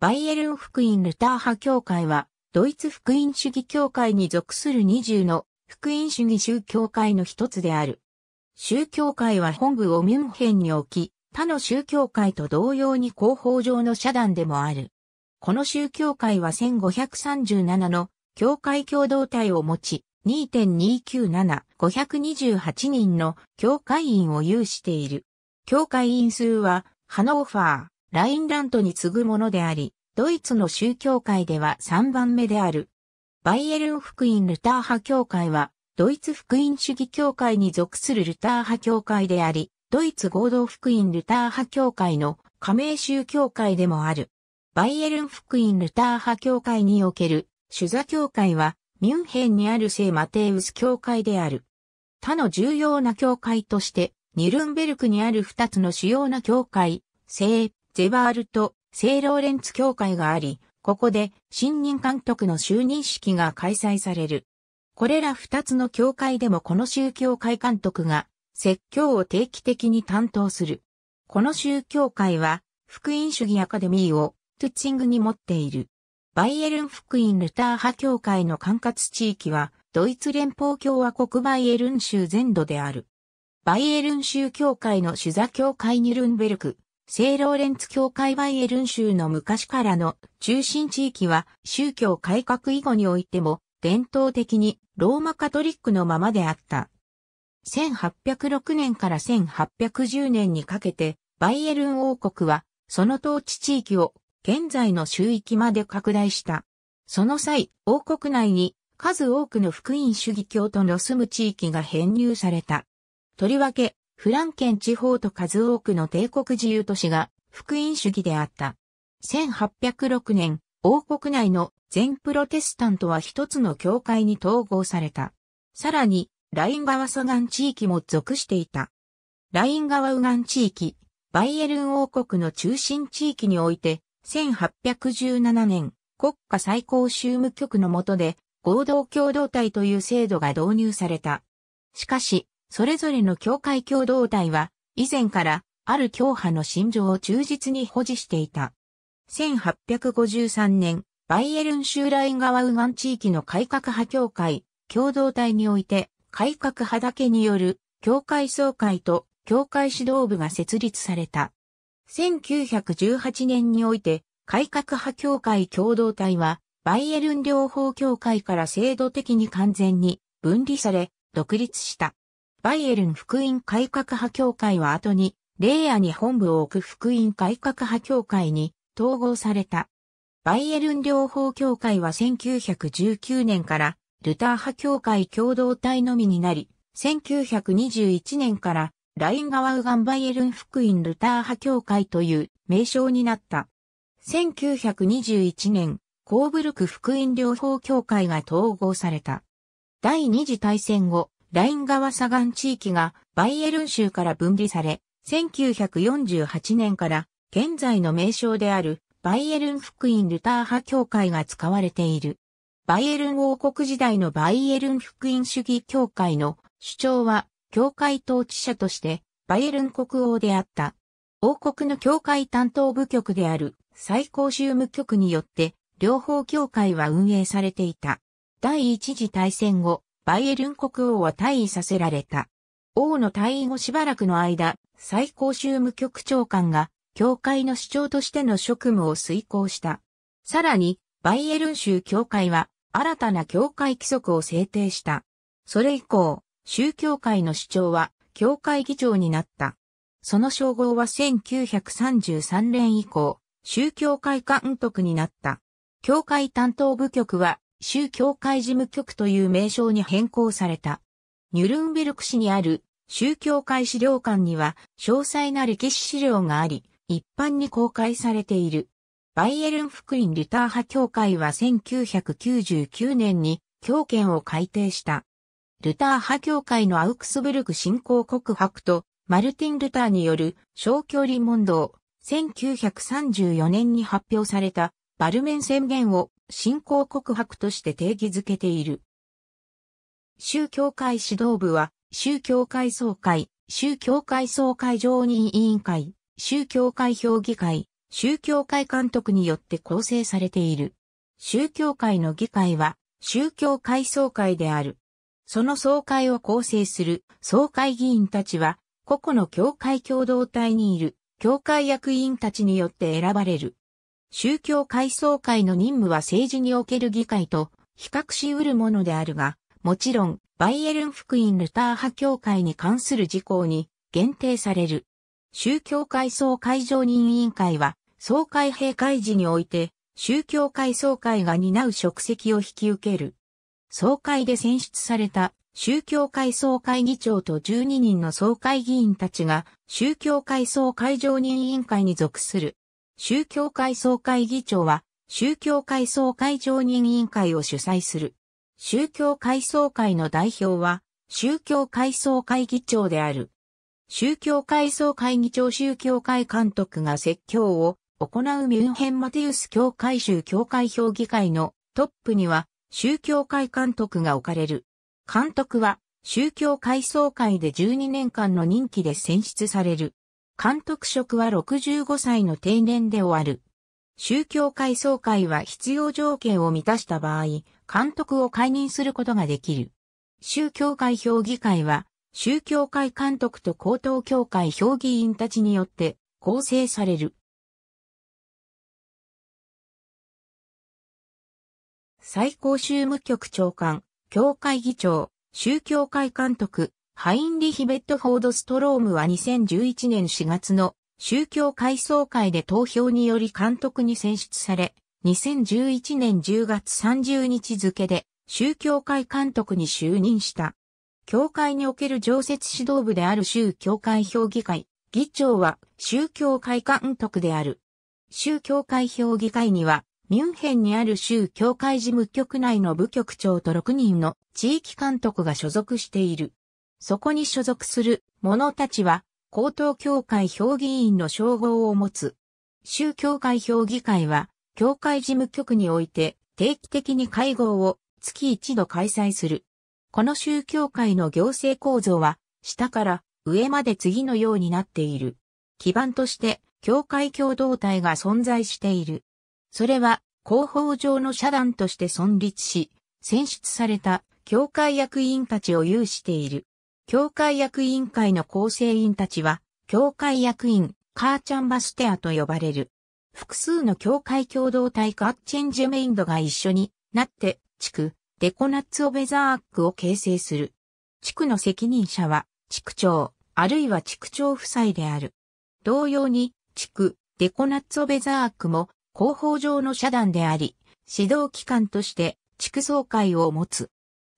バイエルン福音ルター派教会は、ドイツ福音主義教会に属する20の福音主義宗教会の一つである。宗教会は本部をミュンヘンに置き、他の宗教会と同様に広報上の社団でもある。この宗教会は1537の教会共同体を持ち、2.297528人の教会員を有している。教会員数は、ハノーファー、ラインラントに次ぐものであり、ドイツの宗教界では3番目である。バイエルン福音ルター派教会は、ドイツ福音主義教会に属するルター派教会であり、ドイツ合同福音ルター派教会の加盟宗教会でもある。バイエルン福音ルター派教会における主座教会は、ミュンヘンにある聖マテウス教会である。他の重要な教会として、ニュルンベルクにある2つの主要な教会、聖ゼバールト・イローレンツ協会があり、ここで新任監督の就任式が開催される。これら二つの教会でもこの宗教会監督が説教を定期的に担当する。この宗教会は福音主義アカデミーをトゥッチングに持っている。バイエルン福音ルター派教会の管轄地域はドイツ連邦共和国バイエルン州全土である。バイエルン州教会の主座教会ニュルンベルク、聖ローレンツ教会バイエルン州の昔からの中心地域は宗教改革以後においても伝統的にローマカトリックのままであった。1806年から1810年にかけてバイエルン王国はその統治地域を現在の州域まで拡大した。その際、王国内に数多くの福音主義教徒の住む地域が編入された。とりわけ、フランケン地方と数多くの帝国自由都市が福音主義であった。1806年、王国内の全プロテスタントは一つの教会に統合された。さらに、ライン川左岸地域も属していた。ライン川右岸地域、バイエルン王国の中心地域において、1817年、国家最高州務局の下で、合同共同体という制度が導入された。しかし、それぞれの教会共同体は、以前からある教派の信条を忠実に保持していた。1853年、バイエルン州ライン川右岸地域の改革派教会、共同体において、改革派だけによる、教会総会と教会指導部が設立された。1918年において、改革派教会共同体は、バイエルン両方協会から制度的に完全に分離され、独立した。バイエルン福音改革派協会は後に、レイヤに本部を置く福音改革派協会に統合された。バイエルン療法協会は1919年からルター派協会共同体のみになり、1921年からラインガワウガンバイエルン福音ルター派協会という名称になった。1921年、コーブルク福音療法協会が統合された。第二次大戦後、ライン川左岸地域がバイエルン州から分離され、1948年から現在の名称であるバイエルン福音ルター派教会が使われている。バイエルン王国時代のバイエルン福音主義教会の主張は、教会統治者としてバイエルン国王であった。王国の教会担当部局である最高州務局によって、両方教会は運営されていた。第一次大戦後、バイエルン国王は退位させられた。王の退位後しばらくの間、最高州務局長官が、教会の主張としての職務を遂行した。さらに、バイエルン州教会は、新たな教会規則を制定した。それ以降、宗教会の主張は、教会議長になった。その称号は1933年以降、宗教会監督になった。教会担当部局は、州教会事務局という名称に変更された。ニュルンベルク市にある宗教会資料館には詳細な歴史資料があり、一般に公開されている。バイエルン福音ルター派教会は1999年に教権を改定した。ルター派教会のアウクスブルク信仰告白とマルティン・ルターによる小距離問答1934年に発表されたバルメン宣言を信仰告白として定義づけている。宗教会指導部は、宗教会総会、宗教会総会常任委員会、宗教会評議会、宗教会監督によって構成されている。宗教会の議会は、宗教会総会である。その総会を構成する総会議員たちは、個々の教会共同体にいる教会役員たちによって選ばれる。宗教改装会の任務は政治における議会と比較し得るものであるが、もちろん、バイエルン福音ルター派教会に関する事項に限定される。宗教改装会常任委員会は、総会閉会時において、宗教改装会が担う職責を引き受ける。総会で選出された宗教改装会議長と12人の総会議員たちが宗教改装会常任委員会に属する。宗教会総会議長は、宗教会総会常任委員会を主催する。宗教会総会の代表は、宗教会総会議長である。宗教会総会議長宗教会監督が説教を行うミュンヘンマテウス教会州教会評議会のトップには宗教会監督が置かれる。監督は宗教会総会で12年間の任期で選出される。監督職は65歳の定年で終わる。宗教会総会は必要条件を満たした場合、監督を解任することができる。宗教会評議会は、宗教会監督と高等教会評議員たちによって構成される。最高宗務局長官、教会議長、宗教会監督、ハインリヒ・ベッドフォード・ストロームは2011年4月の宗教改装会で投票により監督に選出され、2011年10月30日付で宗教会監督に就任した。教会における常設指導部である宗教会評議会、議長は宗教会監督である。宗教会評議会には、ミュンヘンにある宗教会事務局内の部局長と6人の地域監督が所属している。そこに所属する者たちは、高等教会評議員の称号を持つ。宗教会評議会は、教会事務局において定期的に会合を月一度開催する。この宗教会の行政構造は、下から上まで次のようになっている。基盤として、教会共同体が存在している。それは、広報上の社団として存立し、選出された教会役員たちを有している。協会役員会の構成員たちは、協会役員、カーチャンバステアと呼ばれる。複数の協会共同体カッチェンジェメインドが一緒になって、地区、デコナッツ・オベザーアックを形成する。地区の責任者は、地区長、あるいは地区長夫妻である。同様に、地区、デコナッツ・オベザーアックも、広報上の社団であり、指導機関として、地区総会を持つ。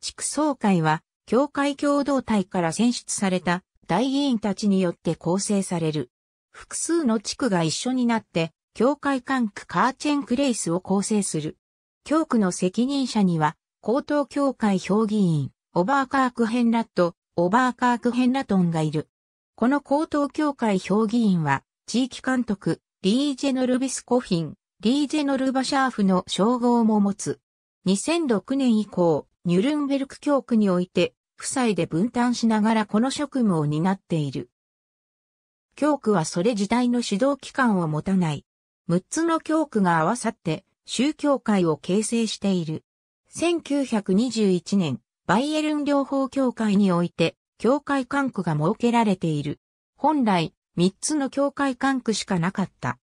地区総会は、教会共同体から選出された大議員たちによって構成される。複数の地区が一緒になって、教会管区カーチェンクレイスを構成する。教区の責任者には、高等教会評議員、オバーカークヘンラット、オバーカークヘンラトンがいる。この高等教会評議員は、地域監督、リージェノルビスコフィン、リージェノルバシャーフの称号も持つ。2006年以降、ニュルンベルク教区において、夫妻で分担しながらこの職務を担っている。教区はそれ自体の指導機関を持たない。6つの教区が合わさって宗教会を形成している。1921年、バイエルン療法協会において、教会管区が設けられている。本来、3つの教会管区しかなかった。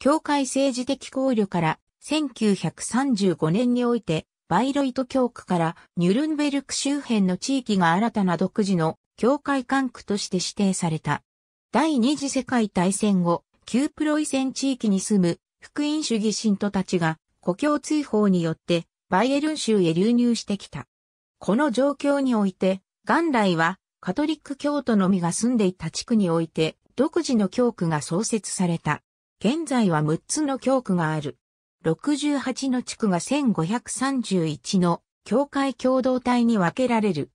教会政治的考慮から、1935年において、バイロイト教区からニュルンベルク周辺の地域が新たな独自の教会管区として指定された。第二次世界大戦後、旧プロイセン地域に住む福音主義信徒たちが故郷追放によってバイエルン州へ流入してきた。この状況において、元来はカトリック教徒のみが住んでいた地区において独自の教区が創設された。現在は6つの教区がある。68の地区が1531の教会共同体に分けられる。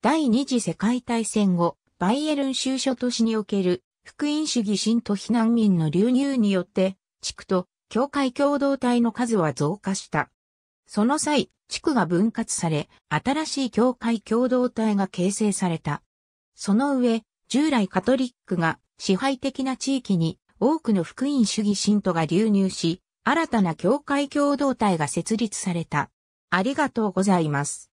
第二次世界大戦後、バイエルン州諸都市における福音主義信徒避難民の流入によって、地区と教会共同体の数は増加した。その際、地区が分割され、新しい教会共同体が形成された。その上、従来カトリックが支配的な地域に多くの福音主義信徒が流入し、新たな教会共同体が設立された。ありがとうございます。